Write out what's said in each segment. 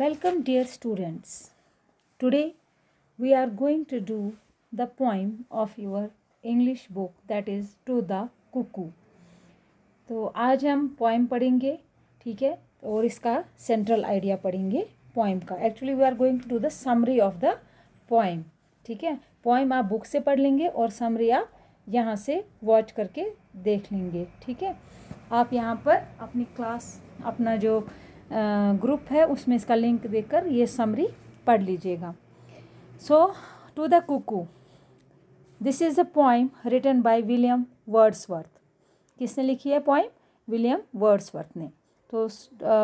Welcome, dear students. Today we are going to do the poem of your English book that is To the Cuckoo. तो आज हम poem पढ़ेंगे ठीक है और इसका central idea पढ़ेंगे poem का Actually we are going to do the summary of the poem. ठीक है poem आप book से पढ़ लेंगे और summary आप यहाँ से watch करके देख लेंगे ठीक है आप यहाँ पर अपनी class अपना जो ग्रुप है उसमें इसका लिंक देकर ये समरी पढ़ लीजिएगा so to the cuckoo this is a poem written by William Wordsworth किसने लिखी है पॉइम विलियम वर्ड्सवर्थ ने तो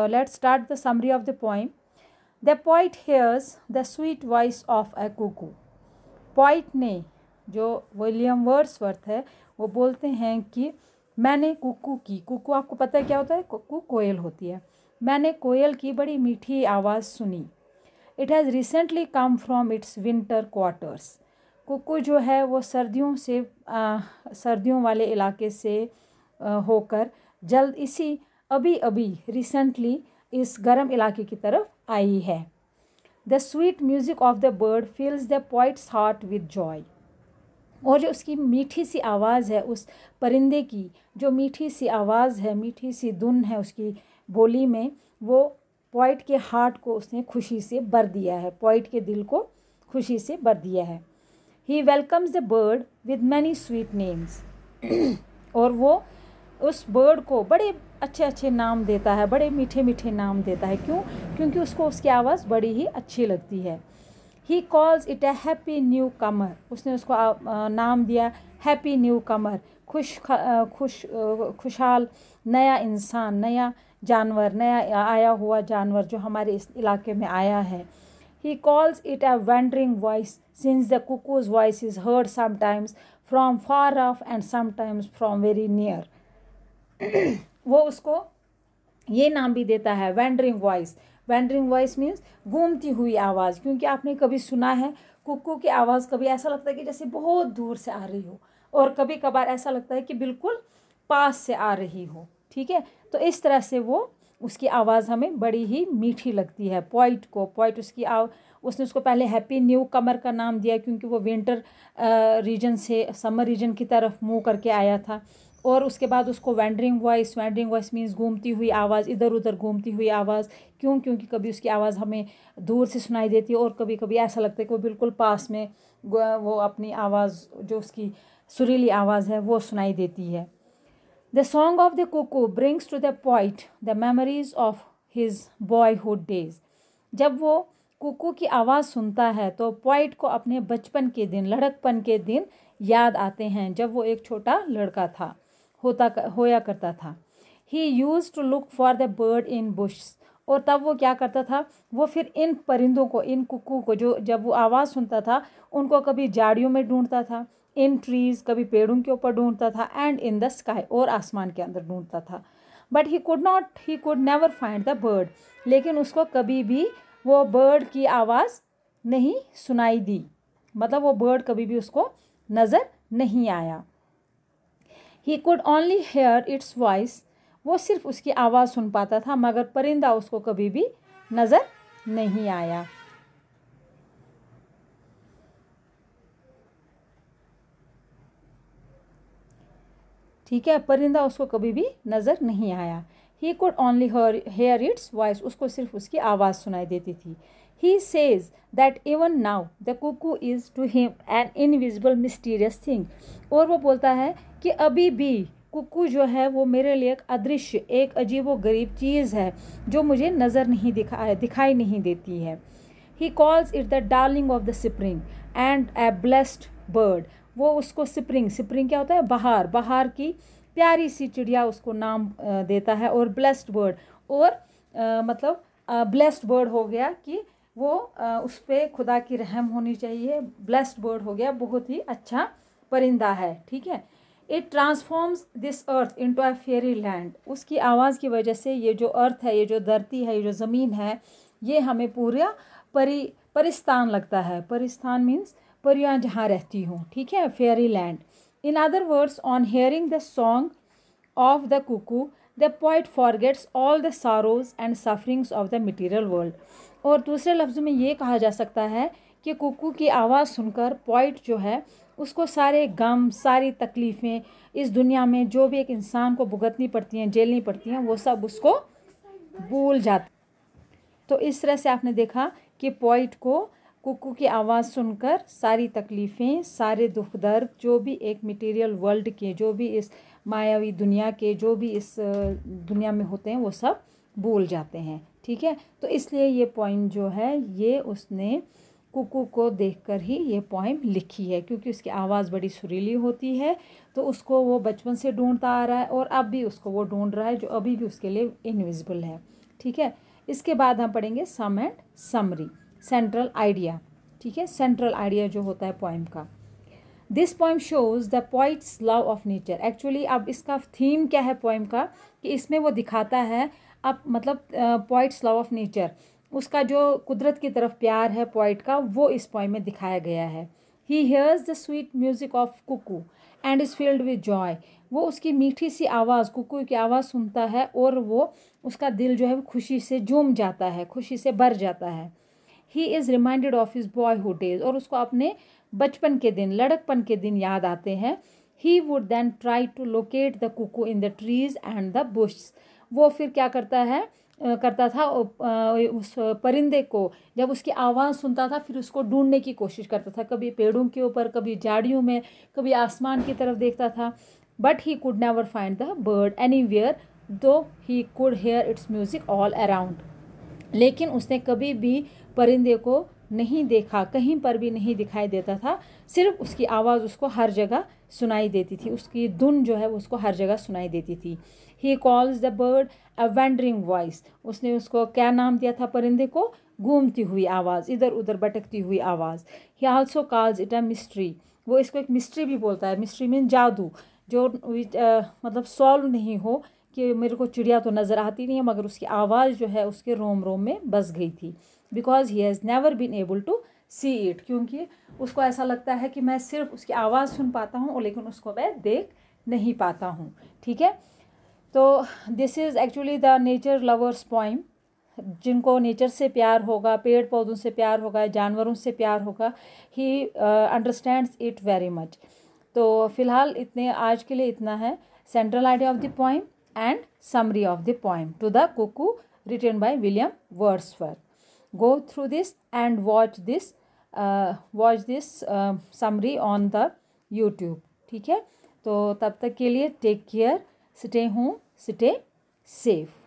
let start the summary of the poem the poet hears the sweet voice of a cuckoo poet ने जो William Wordsworth है वो बोलते हैं कि मैंने कुकू की कुकू आपको पता है क्या होता है कुकू कोयल होती है मैंने कोयल की बड़ी मीठी आवाज़ सुनी it has recently come from its winter quarters cuckoo जो है वो सर्दियों से आ, सर्दियों वाले इलाके से आ, होकर जल्द इसी अभी अभी रिसेंटली इस गर्म इलाके की तरफ आई है the sweet music of the bird feels the poet's heart with joy और जो उसकी मीठी सी आवाज़ है उस परिंदे की जो मीठी सी आवाज़ है मीठी सी धुन है उसकी भोली में वो पॉइट के हार्ट को उसने खुशी से भर दिया है पॉइट के दिल को खुशी से भर दिया है he welcomes the bird with many sweet names और वो उस बर्ड को बड़े अच्छे अच्छे नाम देता है बड़े मीठे मीठे नाम देता है क्यों क्योंकि उसको उसकी आवाज़ बड़ी ही अच्छी लगती है he calls it a happy newcomer उसने उसको नाम दिया हैप्पी न्यू कमर खुश खुश खुशहाल नया इंसान नया जानवर नया आया हुआ जानवर जो हमारे इस इलाके में आया है he calls it a wandering voice since the cuckoo's voice is heard sometimes from far off and sometimes from very near वो उसको ये नाम भी देता है wandering voice wandering voice means घूमती हुई आवाज़ क्योंकि आपने कभी सुना है कुकू की आवाज़ कभी ऐसा लगता है कि जैसे बहुत दूर से आ रही हो और कभी कभार ऐसा लगता है कि बिल्कुल पास से आ रही हो ठीक है तो इस तरह से वो उसकी आवाज़ हमें बड़ी ही मीठी लगती है पॉइट को पॉइट उसकी आव उसने उसको पहले हैप्पी न्यू कमर का नाम दिया क्योंकि वो विंटर रीजन से समर रीजन की तरफ मूव करके आया था और उसके बाद उसको wandering voice wandering voice means घूमती हुई आवाज़ इधर उधर घूमती हुई आवाज़ क्यों क्योंकि कभी उसकी आवाज़ हमें दूर से सुनाई देती है और कभी कभी ऐसा लगता है कि वो बिल्कुल पास में वो अपनी आवाज़ जो उसकी सुरीली आवाज़ है वो सुनाई देती है The song of the cuckoo brings to the poet the memories of his boyhood days. जब वो कुकू की आवाज़ सुनता है तो पॉइट को अपने बचपन के दिन लड़कपन के दिन याद आते हैं जब वो एक छोटा लड़का था होता होया करता था he used to look for the bird in bush और तब वो क्या करता था वो फिर इन परिंदों को इन कुकू को जो जब वो आवाज़ सुनता था उनको कभी झाड़ियों में ढूंढता था इन ट्रीज कभी पेड़ों के ऊपर ढूंढता था एंड इन द स्काई और आसमान के अंदर ढूंढता था but he could not he could never find the bird लेकिन उसको कभी भी वो बर्ड की आवाज़ नहीं सुनाई दी मतलब वो बर्ड कभी भी उसको नज़र नहीं आया he could only hear its voice वो सिर्फ उसकी आवाज़ सुन पाता था मगर परिंदा उसको कभी भी नज़र नहीं आया ठीक है परिंदा उसको कभी भी नज़र नहीं आया he could only hear hear its voice उसको सिर्फ उसकी आवाज़ सुनाई देती थी he says that even now the cuckoo is to him an invisible mysterious thing और वो बोलता है कि अभी भी कुकू जो है वो मेरे लिए एक अदृश्य एक अजीब व गरीब चीज़ है जो मुझे नज़र नहीं दिखा दिखाई नहीं देती है he calls it the darling of the spring and a blessed bird वो उसको स्प्रिंग स्प्रिंग क्या होता है बहार बहार की प्यारी सी चिड़िया उसको नाम देता है और ब्लेस्ड बर्ड और आ, मतलब ब्लेस्ड बर्ड हो गया कि वो आ, उस पर खुदा की रहम होनी चाहिए ब्लेस्ड बर्ड हो गया बहुत ही अच्छा परिंदा है ठीक है it transforms this earth into a fairy land उसकी आवाज़ की वजह से ये जो अर्थ है ये जो धरती है ये जो ज़मीन है ये हमें पूरा परी परिस्थान लगता है परिस्थान मीन्स परियाँ जहाँ रहती हूँ ठीक है fairy land in other words on hearing the song of the cuckoo the poet forgets all the sorrows and sufferings of the material world और दूसरे लफ्ज़ में ये कहा जा सकता है कि कुकू की आवाज़ सुनकर पॉइट जो है उसको सारे गम सारी तकलीफ़ें इस दुनिया में जो भी एक इंसान को भुगतनी पड़ती हैं झेलनी पड़ती हैं वो सब उसको भूल जाते तो इस तरह से आपने देखा कि पॉइट को कुकू की आवाज़ सुनकर सारी तकलीफ़ें सारे दुख दर्द जो भी एक मटेरियल वर्ल्ड के जो भी इस मायावी दुनिया के जो भी इस दुनिया में होते हैं वो सब भूल जाते हैं ठीक है तो इसलिए ये पॉइम जो है ये उसने कुकू को देखकर ही ये पॉइम लिखी है क्योंकि उसकी आवाज़ बड़ी सुरीली होती है तो उसको वो बचपन से ढूंढता आ रहा है और अब भी उसको वो ढूंढ रहा है जो अभी भी उसके लिए इनविजिबल है ठीक है इसके बाद हम पढ़ेंगे sum and summary central idea ठीक है सेंट्रल आइडिया जो होता है पोइम का this poem shows the poet's love of nature actually अब इसका थीम क्या है पोइम का कि इसमें वो दिखाता है अब मतलब पॉइट्स लव ऑफ नेचर उसका जो कुदरत की तरफ प्यार है पॉइट का वो इस पॉइंट में दिखाया गया है he hears the sweet music of cuckoo and is filled with joy वो उसकी मीठी सी आवाज़ कुकू की आवाज़ सुनता है और वो उसका दिल जो है खुशी से जूम जाता है खुशी से भर जाता है he is reminded of his boyhood days और उसको अपने बचपन के दिन लड़कपन के दिन याद आते हैं he would then try to locate the cuckoo in the trees and the bush वो फिर क्या करता है करता था उस परिंदे को जब उसकी आवाज़ सुनता था फिर उसको ढूंढने की कोशिश करता था कभी पेड़ों के ऊपर कभी झाड़ियों में कभी आसमान की तरफ देखता था but he could never find the bird anywhere though he could hear its music all around लेकिन उसने कभी भी परिंदे को नहीं देखा कहीं पर भी नहीं दिखाई देता था सिर्फ उसकी आवाज़ उसको हर जगह सुनाई देती थी उसकी धुन जो है उसको हर जगह सुनाई देती थी he calls the bird a wandering voice उसने उसको क्या नाम दिया था परिंदे को घूमती हुई आवाज़ इधर उधर भटकती हुई आवाज़ he also calls it a mystery वो इसको एक मिस्ट्री भी बोलता है मिस्ट्री मीन जादू जो आ, मतलब सॉल्व नहीं हो कि मेरे को चिड़िया तो नज़र आती नहीं है मगर उसकी आवाज़ जो है उसके रोम रोम में बस गई थी because he has never been able to see it क्योंकि उसको ऐसा लगता है कि मैं सिर्फ उसकी आवाज़ सुन पाता हूँ लेकिन उसको मैं देख नहीं पाता हूँ ठीक है तो this is actually the nature lover's poem जिनको नेचर से प्यार होगा पेड़ पौधों से प्यार होगा जानवरों से प्यार होगा he understands it very much तो फ़िलहाल इतने आज के लिए इतना है central idea of the point and summary of the poem to the cuckoo written by william wordsworth go through this and watch this uh, watch this uh, summary on the youtube ठीक है तो तब तक के लिए take care stay home stay safe